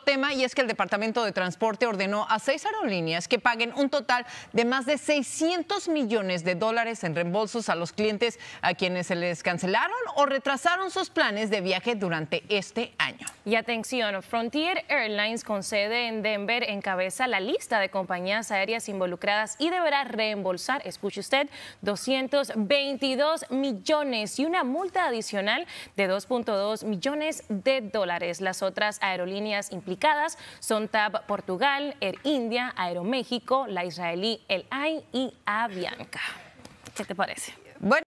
tema y es que el Departamento de Transporte ordenó a seis aerolíneas que paguen un total de más de 600 millones de dólares en reembolsos a los clientes a quienes se les cancelaron o retrasaron sus planes de viaje durante este año. Y atención, Frontier Airlines con sede en Denver encabeza la lista de compañías aéreas involucradas y deberá reembolsar, escuche usted, 222 millones y una multa adicional de 2.2 millones de dólares. Las otras aerolíneas implicadas son TAP Portugal, Air India, Aeroméxico, la israelí El AI y Avianca. ¿Qué te parece? Bueno.